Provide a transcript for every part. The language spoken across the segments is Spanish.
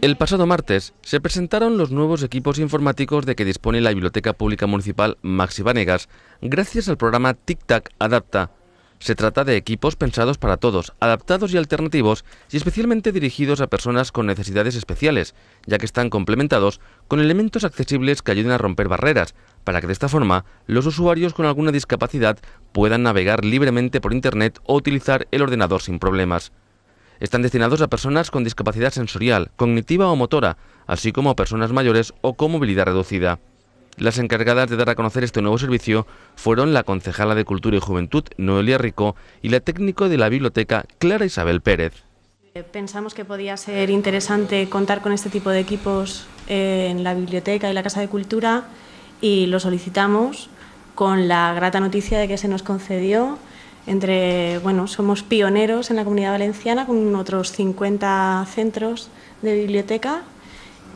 El pasado martes se presentaron los nuevos equipos informáticos de que dispone la Biblioteca Pública Municipal Maxi Vanegas gracias al programa Tic-Tac Adapta. Se trata de equipos pensados para todos, adaptados y alternativos y especialmente dirigidos a personas con necesidades especiales, ya que están complementados con elementos accesibles que ayuden a romper barreras, para que de esta forma los usuarios con alguna discapacidad puedan navegar libremente por Internet o utilizar el ordenador sin problemas. Están destinados a personas con discapacidad sensorial, cognitiva o motora, así como a personas mayores o con movilidad reducida. Las encargadas de dar a conocer este nuevo servicio fueron la concejala de Cultura y Juventud, Noelia Rico, y la técnico de la biblioteca, Clara Isabel Pérez. Eh, pensamos que podía ser interesante contar con este tipo de equipos eh, en la biblioteca y la Casa de Cultura y lo solicitamos con la grata noticia de que se nos concedió entre, bueno, somos pioneros en la comunidad valenciana con otros 50 centros de biblioteca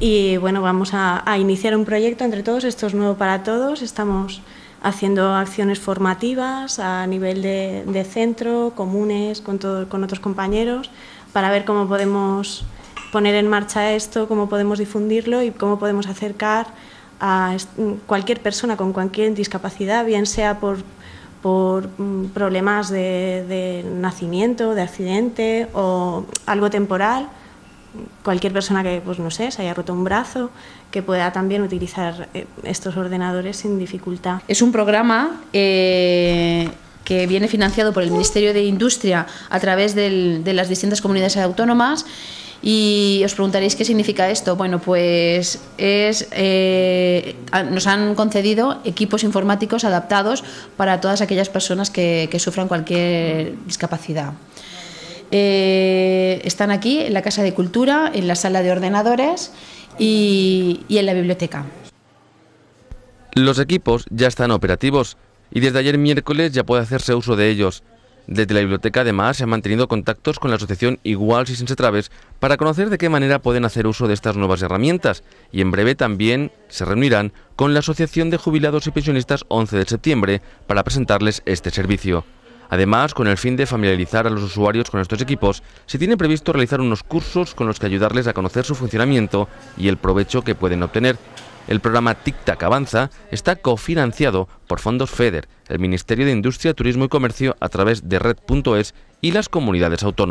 y bueno, vamos a, iniciar un proyecto entre todos, esto es nuevo para todos, estamos haciendo acciones formativas a nivel de, centro, comunes, con, con otros compañeros, para ver cómo podemos poner en marcha esto, cómo podemos difundirlo y cómo podemos acercar a cualquier persona con cualquier discapacidad, bien sea por por mm, problemas de, nacimiento, de accidente o algo temporal. Cualquier persona que, pues no sé, se haya roto un brazo, que pueda también utilizar eh, estos ordenadores sin dificultad. Es un programa eh, que viene financiado por el Ministerio de Industria a través de las distintas comunidades autónomas y os preguntaréis qué significa esto. Bueno, pues eh, nos han concedido equipos informáticos adaptados para todas aquellas personas que, sufran cualquier discapacidad. Eh, están aquí en la Casa de Cultura, en la sala de ordenadores y en la biblioteca. Los equipos ya están operativos y desde ayer miércoles ya puede hacerse uso de ellos. Desde la biblioteca, además, se han mantenido contactos con la asociación Igual y Sense Traves para conocer de qué manera pueden hacer uso de estas nuevas herramientas y en breve también se reunirán con la Asociación de Jubilados y Pensionistas 11 de septiembre para presentarles este servicio. Además, con el fin de familiarizar a los usuarios con estos equipos, se tiene previsto realizar unos cursos con los que ayudarles a conocer su funcionamiento y el provecho que pueden obtener, el programa Tic Tac Avanza está cofinanciado por fondos FEDER, el Ministerio de Industria, Turismo y Comercio a través de red.es y las comunidades autónomas.